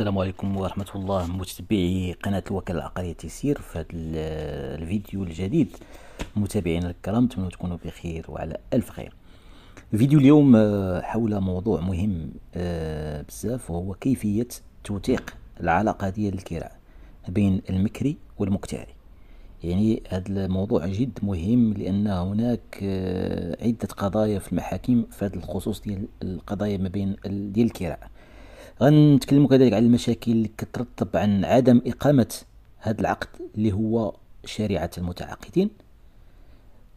السلام عليكم ورحمة الله متابعي قناة الوكالة العقارية تيسير في هذا الفيديو الجديد متابعينا الكرام نتمنى تكونوا بخير وعلى ألف خير فيديو اليوم آه، حول موضوع مهم آه، بزاف وهو كيفية توثيق العلاقة ديال الكراع بين المكري والمكتاري يعني هذا الموضوع جد مهم لان هناك آه، عده قضايا في المحاكم في هذا الخصوص ديال القضايا ما بين ديال الكراع غنتكلموا كذلك على المشاكل اللي كترتب عن عدم اقامه هذا العقد اللي هو شريعه المتعاقدين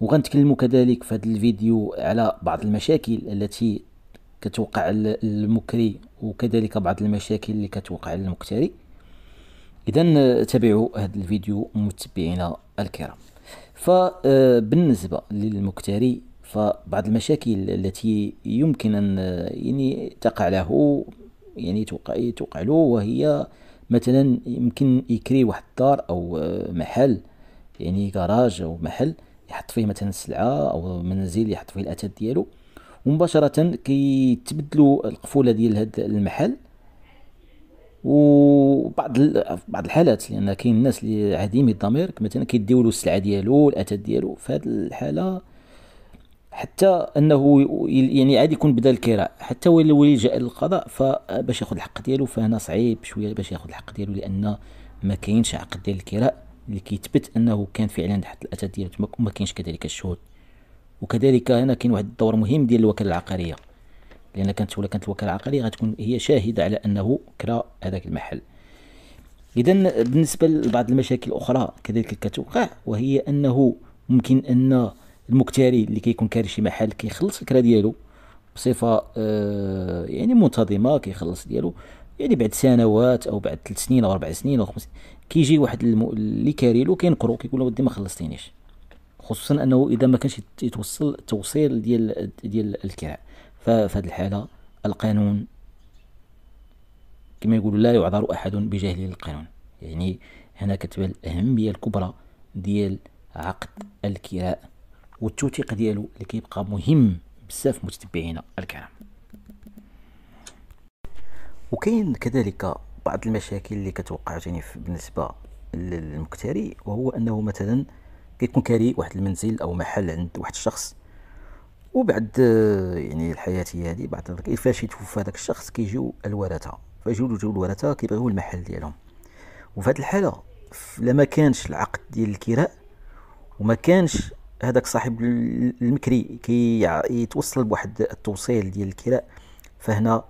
وغنتكلموا كذلك في هذا الفيديو على بعض المشاكل التي كتوقع المكري وكذلك بعض المشاكل اللي كتوقع للمكتري اذا تابعوا هذا الفيديو متبعينا الكرام فبالنسبه آه، للمكتري فبعض المشاكل التي يمكن ان آه، يعني تقع له يعني توقع توقع له وهي مثلا يمكن يكري واحد الدار او آه، محل يعني كراج او محل يحط فيه مثلا سلعه او منزل يحط فيه الاثاث ديالو ومباشره كيتبدلوا القفوله ديال هذا المحل وبعض بعض الحالات لان كاين الناس اللي عديمي الضمير مثلا كيديو له السلعه ديالو الاثاث ديالو في هذه الحاله حتى انه يعني عادي يكون بدا الكراء حتى ولو اللي جاء للقضاء فباش ياخذ الحق ديالو فهنا صعيب شويه باش ياخذ الحق ديالو لان ما كاينش عقد ديال الكراء اللي كيثبت انه كان فعلا تحت الاثاث ديالو تما ما كاينش كذلك الشهود وكذلك هنا كاين واحد الدور مهم ديال الوكاله العقاريه لان كانت ولا كانت الوكاله العقاريه غتكون هي شاهده على انه كرا هذاك المحل اذا بالنسبه لبعض المشاكل الاخرى كذلك كتوقع وهي انه ممكن ان المكتري اللي كيكون كاري شي محل كيخلص الكرا ديالو بصفه آه يعني منتظمه كيخلص ديالو يعني بعد سنوات او بعد ثلاث سنين او اربع سنين او خمس كيجي واحد اللي كاري له كينقرو كيقول له ودي ما خلصتينيش خصوصا انه اذا ما كانش يتوصل التوصيل ديال ديال الكراء ففي هذه الحاله القانون كما يقولوا لا يعذر احد بجهل القانون يعني هنا كتبان الاهميه الكبرى ديال عقد الكراء والتوثيق ديالو اللي كيبقى مهم بزاف متتبعينا الكرام وكاين كذلك بعض المشاكل اللي كتوقع يعني بالنسبه للمكتري وهو انه مثلا كيكون كاري واحد المنزل او محل عند واحد الشخص وبعد يعني الحياتيه هذه بعد فاش يتوفى داك الشخص كيجيو الورثه فيجيو جو الورثه كيبغيو المحل ديالهم وفي هذه الحاله لما كانش العقد ديال الكراء وما كانش هذاك صاحب المكري كي يتوصل بواحد التوصيل ديال الكراء فهنا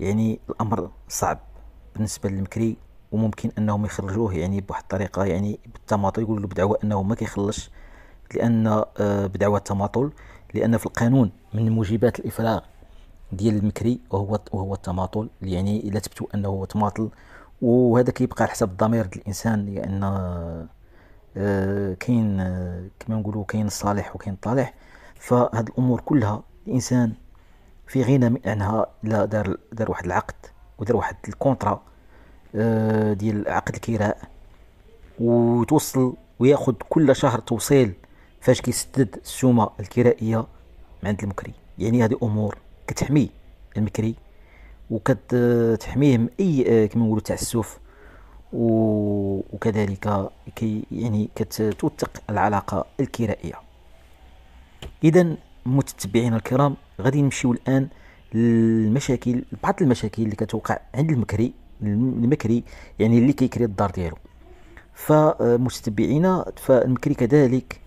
يعني الامر صعب بالنسبه للمكري وممكن انهم يخرجوه يعني بواحد الطريقه يعني بالتماطل يقولوا له بدعوى انه ما كيخلصش لان آه، بدعوى التماطل لان في القانون من موجبات الافراغ ديال المكري وهو وهو التماطل يعني الا تبتو انه هو تماطل وهذا كيبقى على حسب الضمير ديال الانسان لان آه، كاين آه، كما نقولوا كاين الصالح وكاين الطالح فهاد الامور كلها الانسان في غنى من عنها الا دار دار واحد العقد ودار واحد الكونترا آه، ديال عقد الكراء وتوصل وياخذ كل شهر توصيل فاش كيسدد السومه الكرائيه من عند المكري يعني هذه امور كتحمي المكري وكتحميه من اي كما نقولوا تعسف وكذلك كي يعني كتوثق العلاقه الكرائيه اذا متتبعينا الكرام غادي نمشيو الان للمشاكل بعض المشاكل اللي كتوقع عند المكري المكري يعني اللي كيكري الدار ديالو فمتتبعينا فالمكري كذلك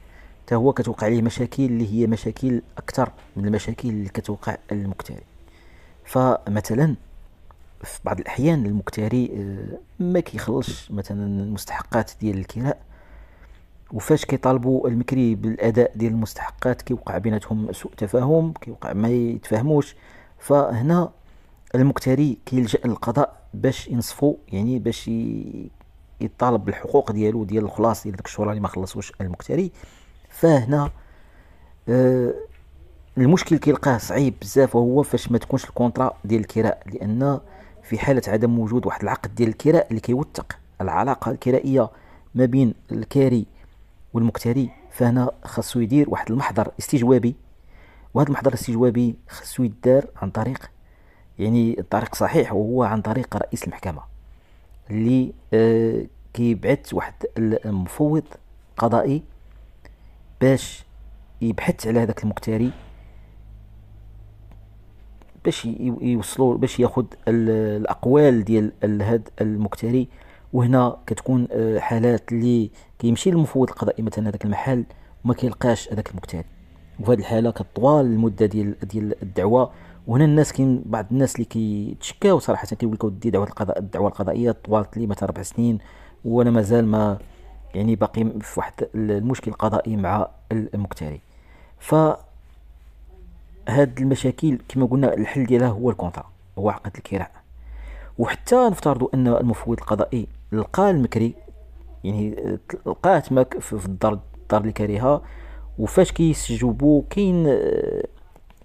تا هو كتوقع عليه مشاكل اللي هي مشاكل اكثر من المشاكل اللي كتوقع المكتري فمثلا في بعض الاحيان المكتري آه، ما كيخلصش مثلا المستحقات ديال الكراء وفاش كيطالبوا المكري بالاداء ديال المستحقات كيوقع بيناتهم سوء تفاهم كيوقع ما يتفاهموش فهنا المكتري كيلجا للقضاء باش ينصفو يعني باش يطالب بالحقوق ديالو ديال الخلاص ديال ديك الشهور اللي ما خلصوش المكتري فهنا آه، المشكل كيلقاه صعيب بزاف وهو فاش ما تكونش الكونطرا ديال الكراء لان في حاله عدم وجود واحد العقد ديال الكراء اللي كيوثق العلاقه الكرائيه ما بين الكاري والمكتري فهنا خاصو يدير واحد المحضر استجوابي وهذا المحضر الاستجوابي خاصو يدار عن طريق يعني الطريق صحيح وهو عن طريق رئيس المحكمه اللي آه كيبعث واحد المفوض قضائي باش يبحث على هذاك المكتري باش يوصلوا باش ياخذ الاقوال ديال هذا المكتري وهنا كتكون آه، حالات اللي كيمشي للمفوض القضائي مثلا هذاك المحل وما كيلقاش هذاك المكتري وفي هذه الحاله كطوال المده ديال ديال الدعوه وهنا الناس كاين بعض الناس اللي كيتشكاو صراحه كيقول لك ودي دعوه القضاء الدعوه القضائيه طوالت لي مثلا اربع سنين وانا مازال ما يعني باقي في واحد المشكل القضائي مع المكتري ف هاد المشاكل كما قلنا الحل ديالها هو الكونترا هو عقد الكراء وحتى نفترضوا ان المفوض القضائي لقى المكري يعني لقاه تماك في الدار الدار اللي كاريها وفاش كيسجبوا كاين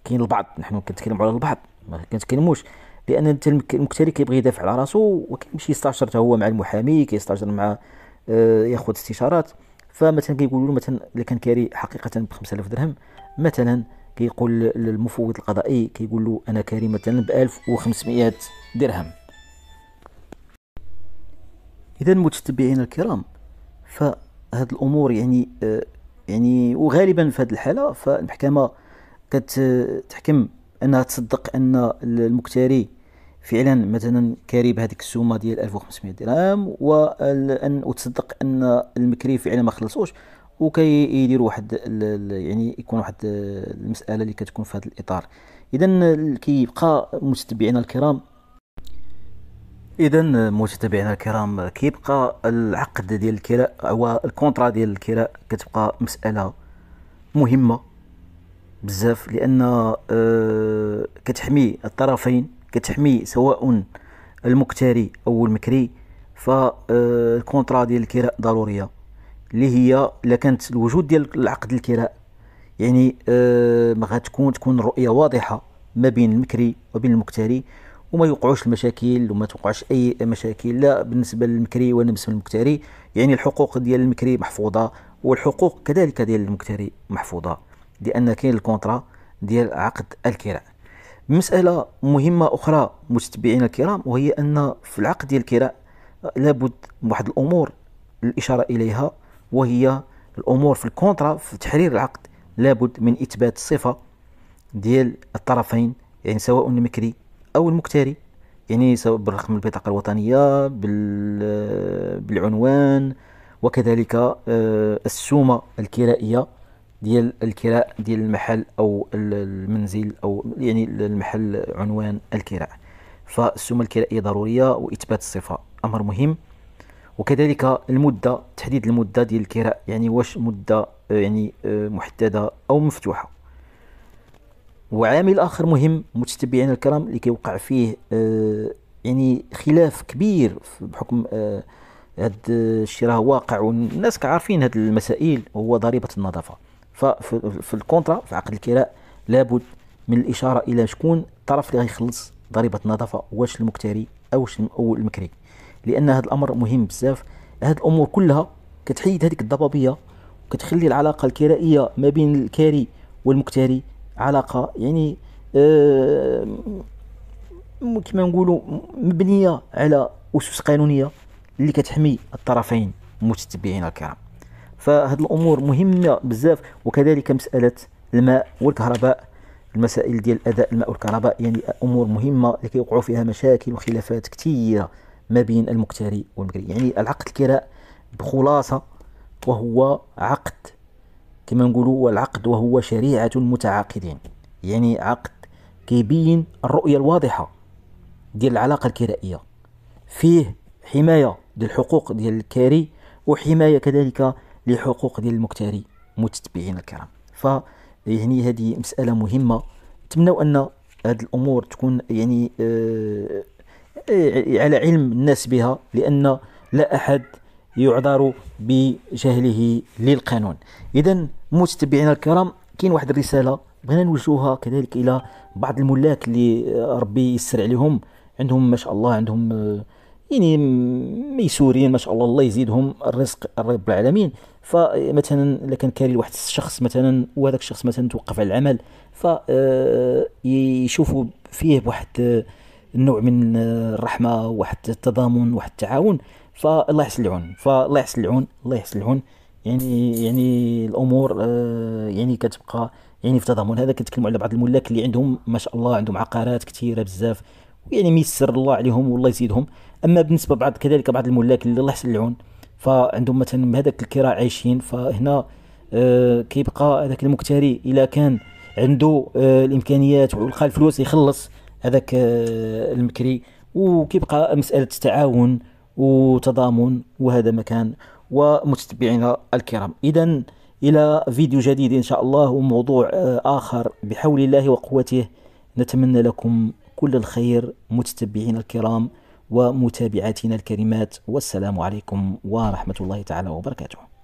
كاين البعض نحن كنتكلموا على البعض ما كنتكلموش لان انت المكتري كيبغي يدافع على راسو وكيمشي يستاجر هو مع المحامي كيستاجر مع آه، ياخذ استشارات فمثلا كيقولوا له مثلا اللي كان كاري حقيقه ب 5000 درهم مثلا كيقول للمفوض القضائي كيقول له انا كريم مثلا ب 1500 درهم اذا المتتبعين الكرام فهاد الامور يعني آه، يعني وغالبا في هذه الحاله فالمحكمه كتحكم انها تصدق ان المكتري فعلا مثلا كاري بهذيك السومه ديال 1500 درهم وان وتصدق ان المكري فعلا ما خلصوش وكيدير واحد يعني يكون واحد المساله اللي كتكون في هذا الاطار اذا كيبقى متتبعينا الكرام اذا متتبعينا الكرام كيبقى العقد ديال الكراء او الكونترا ديال الكراء كتبقى مساله مهمه بزاف لان آه، كتحمي الطرفين كتحمي سواء المكتري او المكري فالكونترا آه، ديال الكراء ضروريه اللي هي الا كانت الوجود ديال العقد الكراء يعني آه، ما غتكون تكون الرؤيه واضحه ما بين المكري وبين المكتري وما يوقعوش المشاكل وما توقعش اي مشاكل لا بالنسبه للمكري ولا بالنسبه للمكتري يعني الحقوق ديال المكري محفوظه والحقوق كذلك ديال المكتري محفوظه لان كاين الكونترا ديال عقد الكراء مساله مهمه اخرى متتبعينا الكرام وهي ان في العقد ديال الكراء آه، لابد واحد الامور الاشاره اليها وهي الامور في الكونترا في تحرير العقد لابد من اثبات صفه ديال الطرفين يعني سواء المكري او المكتري يعني سواء بالرقم البطاقه الوطنيه بالعنوان وكذلك آه، السومه الكرائيه ديال الكراء ديال المحل او المنزل او يعني المحل عنوان الكراء فالسومه الكرائيه ضروريه واثبات الصفه امر مهم وكذلك المده تحديد المده ديال الكراء يعني واش مده آه، يعني آه، محدده او مفتوحه وعامل اخر مهم متتبعين الكرام اللي كيوقع فيه آه، يعني خلاف كبير بحكم هذا الشيء راه واقع والناس عارفين هذه المسائل هو ضريبه النظافه ففي الكونترا في عقد الكراء لابد من الاشاره الى شكون الطرف اللي غيخلص ضريبه النظافه واش المكتري او المكري لان هذا الامر مهم بزاف هاد الامور كلها كتحيد هذيك الضبابيه وكتخلي العلاقه الكرائيه ما بين الكاري والمكتري علاقه يعني آه كما نقولوا مبنيه على اسس قانونيه اللي كتحمي الطرفين المتتبعين الكرام فهاد الامور مهمه بزاف وكذلك مساله الماء والكهرباء المسائل ديال اداء الماء والكهرباء يعني امور مهمه اللي كيوقعوا فيها مشاكل وخلافات كثيره ما بين المكتري والمكري يعني العقد الكراء بخلاصة وهو عقد كما نقولوا العقد وهو شريعة المتعاقدين يعني عقد كيبين الرؤية الواضحة ديال العلاقة الكرائية فيه حماية ديال الحقوق ديال الكاري وحماية كذلك لحقوق ديال المكتري متتبعين الكرام ف يعني هذه مسألة مهمة نتمنوا أن هذه الأمور تكون يعني آه إيه، على علم الناس بها لأن لا أحد يعذر بجهله للقانون إذا متتبعينا الكرام كاين واحد الرسالة بغينا نوجهوها كذلك إلى بعض الملاك اللي ربي يسر عليهم عندهم ما شاء الله عندهم آه، يعني ميسورين ما شاء الله الله يزيدهم الرزق رب العالمين فمثلا الا كان كاري لواحد الشخص مثلا وهذاك الشخص مثلا توقف على العمل فيشوفوا آه، فيه بواحد آه، نوع من الرحمه واحد التضامن واحد التعاون فالله يحسن العون فالله يحسن العون الله يحسن العون يعني يعني الامور آه، يعني كتبقى يعني في تضامن هذا كنتكلموا على بعض الملاك اللي عندهم ما شاء الله عندهم عقارات كثيره بزاف يعني ميسر الله عليهم والله يزيدهم اما بالنسبه بعض كذلك بعض الملاك اللي الله يحسن العون فعندهم مثلا هذاك الكراء عايشين فهنا آه، كيبقى هذاك المكتري الا كان عنده آه، الامكانيات والخال الفلوس يخلص هذاك آه، المكري وكيبقى مساله تعاون وتضامن وهذا مكان ومتتبعينا الكرام اذا الى فيديو جديد ان شاء الله وموضوع آه، اخر بحول الله وقوته نتمنى لكم كل الخير متتبعينا الكرام ومتابعاتنا الكريمات والسلام عليكم ورحمه الله تعالى وبركاته